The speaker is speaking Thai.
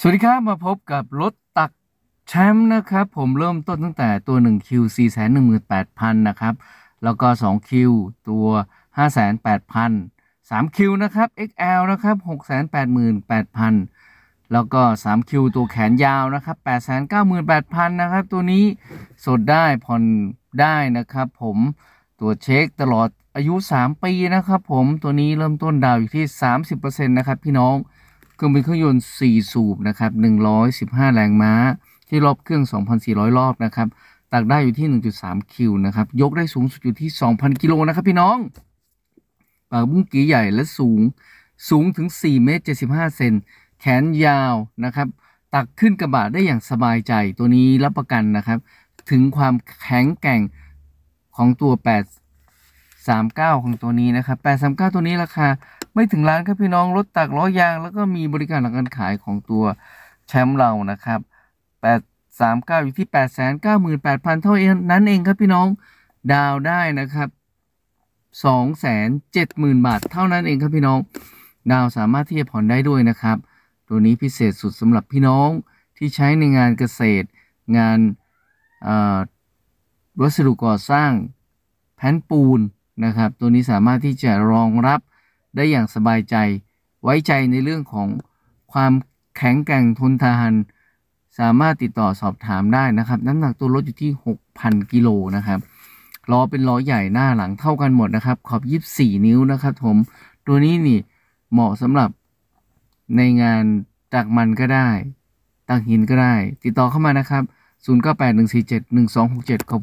สวัสดีครับมาพบกับรถตักแชมป์นะครับผมเริ่มต้นตั้งแต่ตัว 1Q 418,000นะครับแล้วก็ 2Q ตัว58,000 3Q นะครับ XL นะครับ688,000แล้วก็ 3Q ตัวแขนยาวนะครับ898,000นะครับตัวนี้สดได้ผ่อนได้นะครับ ผมตัวเช็คตลอดอายุ 3ปีนะครับ ผมตัวนี้เริ่มต้นดาวอยู่ที่ 30%นะครับ พี่น้องเครื่องบินเครื่องยนต์ 4 สูบนะครับ 115แรงม้าที่รอบเครื่อง 2,400 รอบนะครับ ตักได้อยู่ที่ 1.3 คิวนะครับ ยกได้สูงสุดอยู่ที่ 2,000กิโลนะครับพี่น้องปากบุ้งกีใหญ่และสูงสูงถึง4เมตร75เซน แขนยาวนะครับ ตักขึ้นกระบะได้อย่างสบายใจตัวนี้รับประกันนะครับ ถึงความแข็งแกร่งของตัว 8 39ของตัวนี้นะครับ839 ตัวนี้ราคาไม่ถึงร้านครับพี่น้องรถตักล้อยาง แล้วก็มีบริการหลังการขายของตัวแชมป์เรานะครับแปดสามเก้าอยู่ที่แปดแสนเก้าหมื่นแปดพันเท่าเอนั้นเองครับพี่น้องดาวได้นะครับสองแสนเจ็ดหมื่นบาท เท่านั้นเองครับพี่น้อง ดาวสามารถที่จะผ่อนได้ด้วยนะครับ ตัวนี้พิเศษสุดสำหรับพี่น้องที่ใช้ในงานเกษตรงานวัสดุก่อสร้างแผ่นปูนนะครับ ตัวนี้สามารถที่จะรองรับได้อย่างสบายใจไว้ใจในเรื่องของความแข็งแกร่งทนทานสามารถติดต่อสอบถามได้นะครับ น้ำหนักตัวรถอยู่ที่ 6,000กิโลนะครับ ล้อเป็นล้อใหญ่หน้าหลังเท่ากันหมดนะครับ ขอบ 24 นิ้วนะครับผมตัวนี้นี่เหมาะสำหรับในงานตักมันก็ได้ ตักหินก็ได้ ติดต่อเข้ามานะครับ 0981471267ขอบคุณ